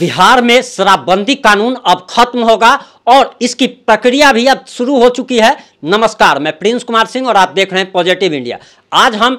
बिहार में शराबबंदी कानून अब खत्म होगा और इसकी प्रक्रिया भी अब शुरू हो चुकी है नमस्कार मैं प्रिंस कुमार सिंह और आप देख रहे हैं पॉजिटिव इंडिया आज हम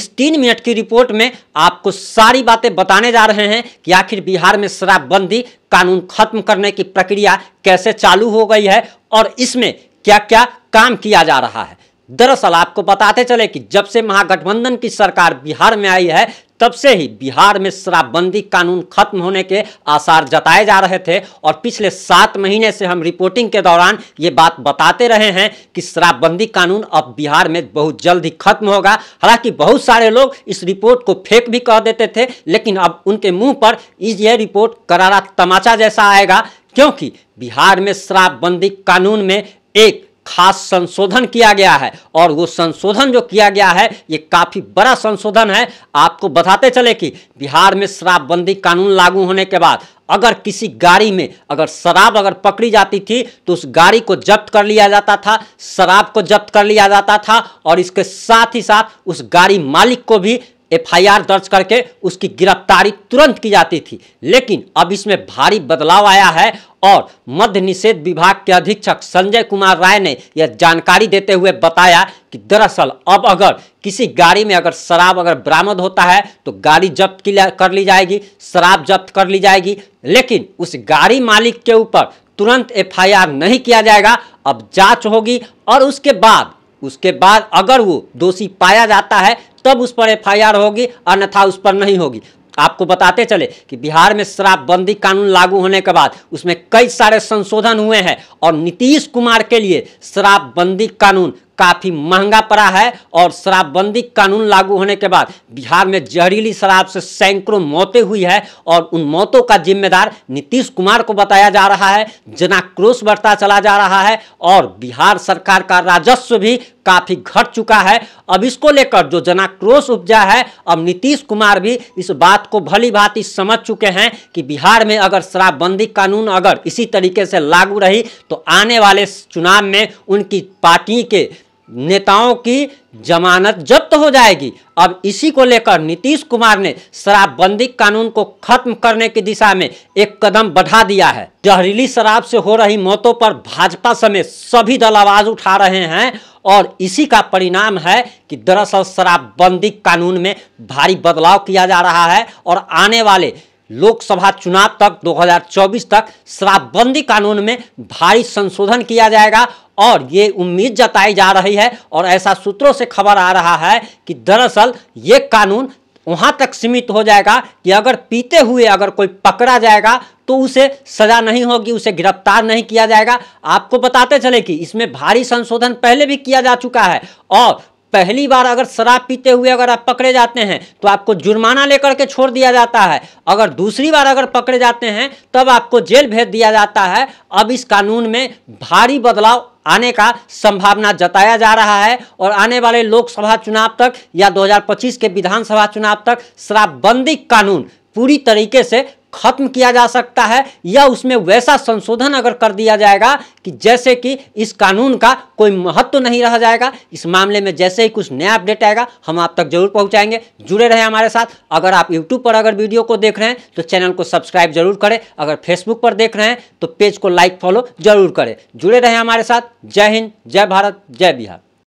इस तीन मिनट की रिपोर्ट में आपको सारी बातें बताने जा रहे हैं कि आखिर बिहार में शराबबंदी कानून खत्म करने की प्रक्रिया कैसे चालू हो गई है और इसमें क्या क्या काम किया जा रहा है दरअसल आपको बताते चले कि जब से महागठबंधन की सरकार बिहार में आई है तब से ही बिहार में शराबबंदी कानून खत्म होने के आसार जताए जा रहे थे और पिछले सात महीने से हम रिपोर्टिंग के दौरान ये बात बताते रहे हैं कि शराबबंदी कानून अब बिहार में बहुत जल्द ही खत्म होगा हालांकि बहुत सारे लोग इस रिपोर्ट को फेक भी कह देते थे लेकिन अब उनके मुंह पर यह रिपोर्ट करारा तमाचा जैसा आएगा क्योंकि बिहार में शराबबंदी कानून में एक खास संशोधन किया गया है और वो संशोधन जो किया गया है ये काफ़ी बड़ा संशोधन है आपको बताते चले कि बिहार में शराबबंदी कानून लागू होने के बाद अगर किसी गाड़ी में अगर शराब अगर पकड़ी जाती थी तो उस गाड़ी को जब्त कर लिया जाता था शराब को जब्त कर लिया जाता था और इसके साथ ही साथ उस गाड़ी मालिक को भी एफआईआर दर्ज करके उसकी गिरफ्तारी तुरंत की जाती थी लेकिन अब इसमें भारी बदलाव आया है और मध्य निषेध विभाग के अधीक्षक संजय कुमार राय ने यह जानकारी देते हुए बताया कि दरअसल अब अगर किसी गाड़ी में अगर शराब अगर बरामद होता है तो गाड़ी जब्त कर ली जाएगी शराब जब्त कर ली जाएगी लेकिन उस गाड़ी मालिक के ऊपर तुरंत एफआईआर नहीं किया जाएगा अब जांच होगी और उसके बाद उसके बाद अगर वो दोषी पाया जाता है तब उस पर एफ होगी अन्यथा उस पर नहीं होगी आपको बताते चले कि बिहार में शराबबंदी कानून लागू होने के बाद उसमें कई सारे संशोधन हुए हैं और नीतीश कुमार के लिए शराबबंदी कानून काफ़ी महंगा पड़ा है और शराबबंदी कानून लागू होने के बाद बिहार में जहरीली शराब से सैकड़ों मौतें हुई है और उन मौतों का जिम्मेदार नीतीश कुमार को बताया जा रहा है जनाक्रोश बढ़ता चला जा रहा है और बिहार सरकार का राजस्व भी काफ़ी घट चुका है अब इसको लेकर जो जनाक्रोश उपजा है अब नीतीश कुमार भी इस बात को भली भांति समझ चुके हैं कि बिहार में अगर शराबबंदी कानून अगर इसी तरीके से लागू रही तो आने वाले चुनाव में उनकी पार्टी के नेताओं की जमानत जब्त हो जाएगी अब इसी को लेकर नीतीश कुमार ने शराबबंदी कानून को खत्म करने की दिशा में एक कदम बढ़ा दिया है जहरीली शराब से हो रही मौतों पर भाजपा समेत सभी दल आवाज उठा रहे हैं और इसी का परिणाम है कि दरअसल शराबबंदी कानून में भारी बदलाव किया जा रहा है और आने वाले लोकसभा चुनाव तक 2024 तक शराबबंदी कानून में भारी संशोधन किया जाएगा और ये उम्मीद जताई जा रही है और ऐसा सूत्रों से खबर आ रहा है कि दरअसल ये कानून वहाँ तक सीमित हो जाएगा कि अगर पीते हुए अगर कोई पकड़ा जाएगा तो उसे सजा नहीं होगी उसे गिरफ्तार नहीं किया जाएगा आपको बताते चले कि इसमें भारी संशोधन पहले भी किया जा चुका है और पहली बार अगर शराब पीते हुए अगर आप पकड़े जाते हैं तो आपको जुर्माना लेकर के छोड़ दिया जाता है अगर दूसरी बार अगर पकड़े जाते हैं तब आपको जेल भेज दिया जाता है अब इस कानून में भारी बदलाव आने का संभावना जताया जा रहा है और आने वाले लोकसभा चुनाव तक या 2025 के विधानसभा चुनाव तक शराबबंदी कानून पूरी तरीके से खत्म किया जा सकता है या उसमें वैसा संशोधन अगर कर दिया जाएगा कि जैसे कि इस कानून का कोई महत्व तो नहीं रह जाएगा इस मामले में जैसे ही कुछ नया अपडेट आएगा हम आप तक जरूर पहुंचाएंगे जुड़े रहें हमारे साथ अगर आप यूट्यूब पर अगर वीडियो को देख रहे हैं तो चैनल को सब्सक्राइब जरूर करें अगर फेसबुक पर देख रहे हैं तो पेज को लाइक फॉलो जरूर करें जुड़े रहें हमारे साथ जय हिंद जय भारत जय बिहार